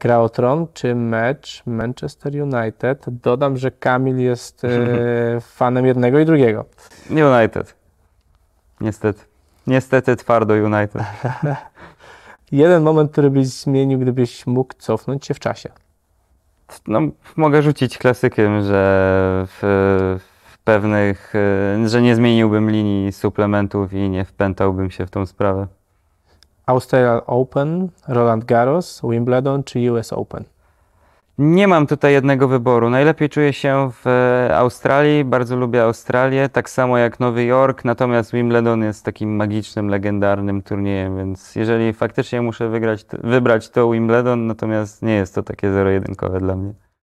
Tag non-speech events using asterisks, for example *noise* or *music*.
gra o tron, czy mecz Manchester United. Dodam, że Kamil jest e, *laughs* fanem jednego i drugiego. United. Niestety. Niestety twardo United. *laughs* Jeden moment, który byś zmienił, gdybyś mógł cofnąć się w czasie. No, mogę rzucić klasykiem, że w, w pewnych, e, że nie zmieniłbym linii suplementów i nie wpętałbym się w tą sprawę. Australian Open, Roland Garros, Wimbledon czy US Open? Nie mam tutaj jednego wyboru. Najlepiej czuję się w e, Australii, bardzo lubię Australię, tak samo jak Nowy Jork, natomiast Wimbledon jest takim magicznym, legendarnym turniejem, więc jeżeli faktycznie muszę wygrać, wybrać to Wimbledon, natomiast nie jest to takie zero-jedynkowe dla mnie.